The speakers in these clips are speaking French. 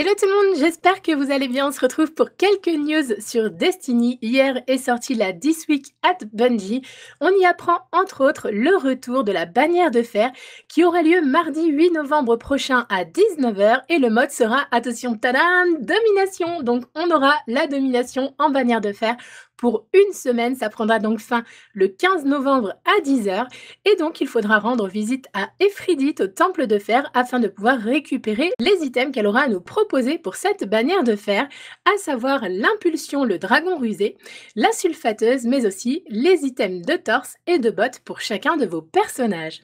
Hello tout le monde, j'espère que vous allez bien. On se retrouve pour quelques news sur Destiny. Hier est sortie la This Week at Bungie. On y apprend entre autres le retour de la bannière de fer qui aura lieu mardi 8 novembre prochain à 19h et le mode sera, attention, tadam, domination. Donc on aura la domination en bannière de fer pour une semaine. Ça prendra donc fin le 15 novembre à 10h. Et donc, il faudra rendre visite à Ephridite au Temple de Fer afin de pouvoir récupérer les items qu'elle aura à nous proposer pour cette bannière de fer, à savoir l'impulsion, le dragon rusé, la sulfateuse, mais aussi les items de torse et de bottes pour chacun de vos personnages.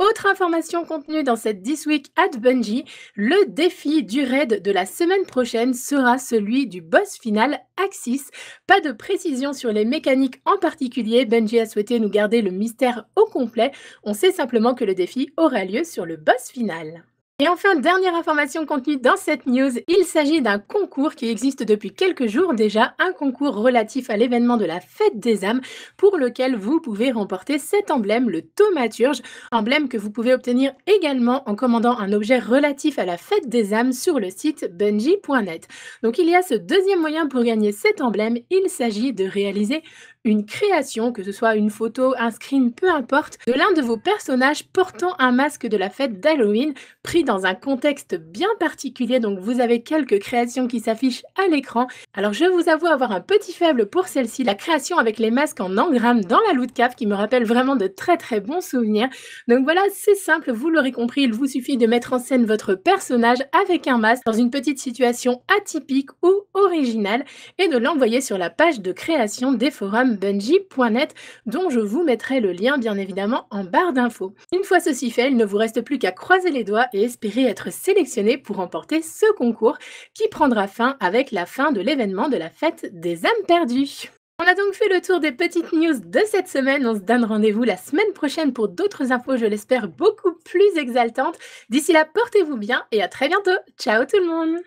Autre information contenue dans cette This Week at Bungie, le défi du raid de la semaine prochaine sera celui du boss final Axis. Pas de précision sur les mécaniques en particulier, Bungie a souhaité nous garder le mystère au complet, on sait simplement que le défi aura lieu sur le boss final. Et enfin, dernière information contenue dans cette news, il s'agit d'un concours qui existe depuis quelques jours déjà, un concours relatif à l'événement de la Fête des âmes pour lequel vous pouvez remporter cet emblème, le thaumaturge, emblème que vous pouvez obtenir également en commandant un objet relatif à la Fête des âmes sur le site bungee.net. Donc il y a ce deuxième moyen pour gagner cet emblème, il s'agit de réaliser une création, que ce soit une photo, un screen, peu importe, de l'un de vos personnages portant un masque de la fête d'Halloween, pris dans un contexte bien particulier. Donc vous avez quelques créations qui s'affichent à l'écran. Alors je vous avoue avoir un petit faible pour celle-ci, la création avec les masques en engramme dans la loot cave, qui me rappelle vraiment de très très bons souvenirs. Donc voilà, c'est simple, vous l'aurez compris, il vous suffit de mettre en scène votre personnage avec un masque dans une petite situation atypique ou originale et de l'envoyer sur la page de création des forums bungie.net dont je vous mettrai le lien bien évidemment en barre d'infos. Une fois ceci fait, il ne vous reste plus qu'à croiser les doigts et espérer être sélectionné pour remporter ce concours qui prendra fin avec la fin de l'événement de la fête des âmes perdues. On a donc fait le tour des petites news de cette semaine. On se donne rendez-vous la semaine prochaine pour d'autres infos, je l'espère, beaucoup plus exaltantes. D'ici là, portez-vous bien et à très bientôt. Ciao tout le monde